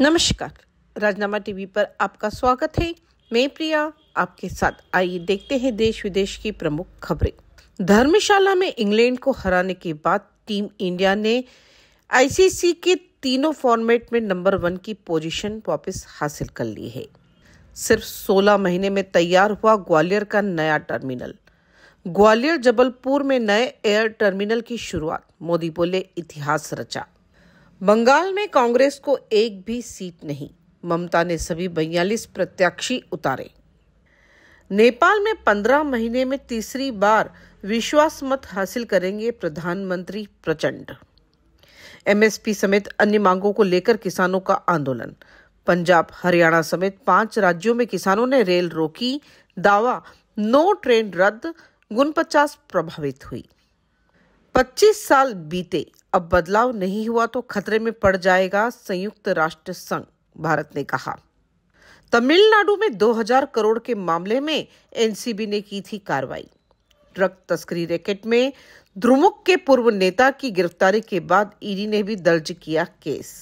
नमस्कार राजनामा टीवी पर आपका स्वागत है मैं प्रिया आपके साथ आइए देखते हैं देश विदेश की प्रमुख खबरें धर्मशाला में इंग्लैंड को हराने के बाद टीम इंडिया ने आईसीसी के तीनों फॉर्मेट में नंबर वन की पोजीशन वापस हासिल कर ली है सिर्फ 16 महीने में तैयार हुआ ग्वालियर का नया टर्मिनल ग्वालियर जबलपुर में नए एयर टर्मिनल की शुरुआत मोदी बोले इतिहास रचा बंगाल में कांग्रेस को एक भी सीट नहीं ममता ने सभी बयालीस प्रत्याशी उतारे नेपाल में पंद्रह महीने में तीसरी बार विश्वास मत हासिल करेंगे प्रधानमंत्री प्रचंड एमएसपी समेत अन्य मांगों को लेकर किसानों का आंदोलन पंजाब हरियाणा समेत पांच राज्यों में किसानों ने रेल रोकी दावा नो ट्रेन रद्द गुनपचास प्रभावित हुई 25 साल बीते अब बदलाव नहीं हुआ तो खतरे में पड़ जाएगा संयुक्त राष्ट्र संघ भारत ने कहा तमिलनाडु में 2000 करोड़ के मामले में एनसीबी ने की थी कार्रवाई ड्रग तस्करी रैकेट में द्रुमुक के पूर्व नेता की गिरफ्तारी के बाद ईडी ने भी दर्ज किया केस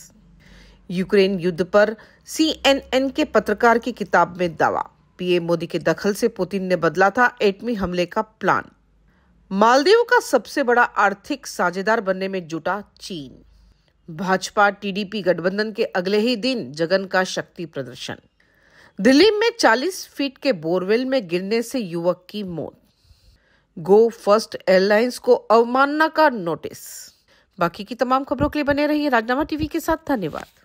यूक्रेन युद्ध पर सीएनएन के पत्रकार की किताब में दावा पीएम मोदी के दखल से पुतिन ने बदला था एटमी हमले का प्लान मालदीव का सबसे बड़ा आर्थिक साझेदार बनने में जुटा चीन भाजपा टीडीपी गठबंधन के अगले ही दिन जगन का शक्ति प्रदर्शन दिल्ली में 40 फीट के बोरवेल में गिरने से युवक की मौत गो फर्स्ट एयरलाइंस को अवमानना का नोटिस बाकी की तमाम खबरों के लिए बने रहिए राजनामा टीवी के साथ धन्यवाद